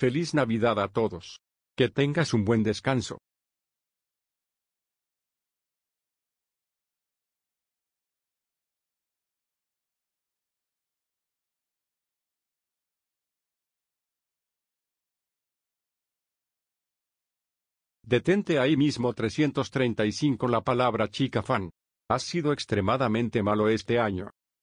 Feliz Navidad a todos. Que tengas un buen descanso. Detente ahí mismo 335 La palabra chica fan. Has sido extremadamente malo este año.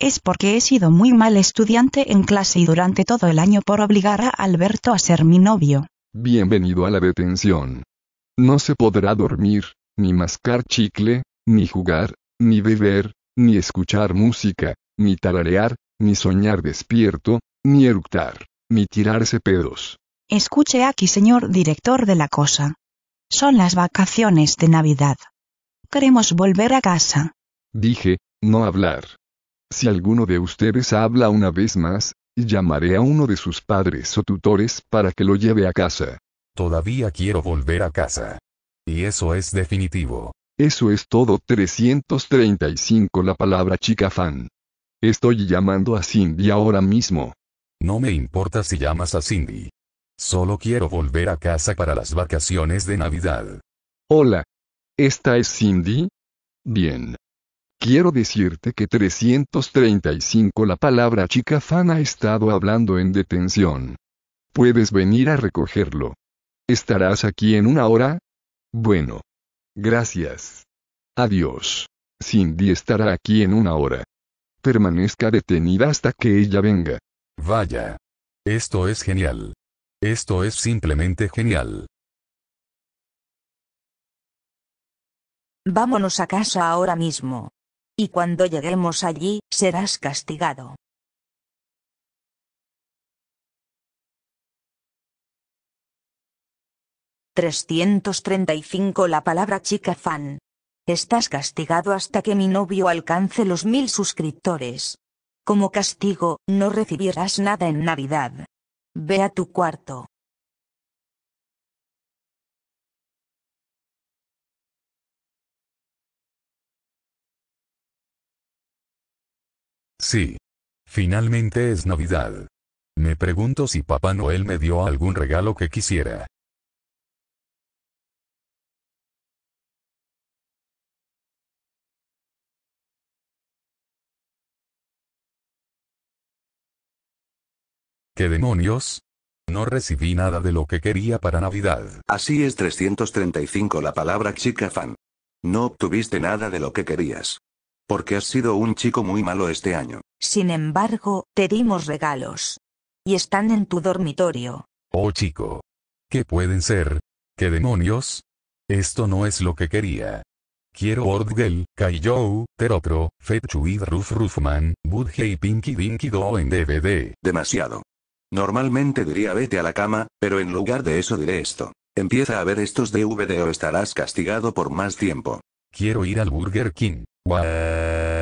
es porque he sido muy mal estudiante en clase y durante todo el año por obligar a Alberto a ser mi novio. Bienvenido a la detención. No se podrá dormir, ni mascar chicle, ni jugar, ni beber, ni escuchar música, ni tararear, ni soñar despierto, ni eructar, ni tirarse pedos. Escuche aquí, señor director de la cosa. Son las vacaciones de Navidad. Queremos volver a casa. Dije, no hablar. Si alguno de ustedes habla una vez más, llamaré a uno de sus padres o tutores para que lo lleve a casa. Todavía quiero volver a casa. Y eso es definitivo. Eso es todo 335 la palabra chica fan. Estoy llamando a Cindy ahora mismo. No me importa si llamas a Cindy. Solo quiero volver a casa para las vacaciones de Navidad. Hola. ¿Esta es Cindy? Bien. Quiero decirte que 335 la palabra chica fan ha estado hablando en detención. Puedes venir a recogerlo. ¿Estarás aquí en una hora? Bueno. Gracias. Adiós. Cindy estará aquí en una hora. Permanezca detenida hasta que ella venga. Vaya. Esto es genial. Esto es simplemente genial. Vámonos a casa ahora mismo y cuando lleguemos allí, serás castigado. «335 La palabra chica fan. Estás castigado hasta que mi novio alcance los mil suscriptores. Como castigo, no recibirás nada en Navidad. Ve a tu cuarto. Sí. Finalmente es Navidad. Me pregunto si Papá Noel me dio algún regalo que quisiera. ¿Qué demonios? No recibí nada de lo que quería para Navidad. Así es 335 la palabra chica fan. No obtuviste nada de lo que querías. Porque has sido un chico muy malo este año. Sin embargo, te dimos regalos. Y están en tu dormitorio. Oh chico. ¿Qué pueden ser? ¿Qué demonios? Esto no es lo que quería. Quiero Ordgel, Kaijou, Teropro, y Ruf Rufman, y Pinky Dinky Do en DVD. Demasiado. Normalmente diría vete a la cama, pero en lugar de eso diré esto. Empieza a ver estos DVD o estarás castigado por más tiempo. Quiero ir al Burger King. Wow.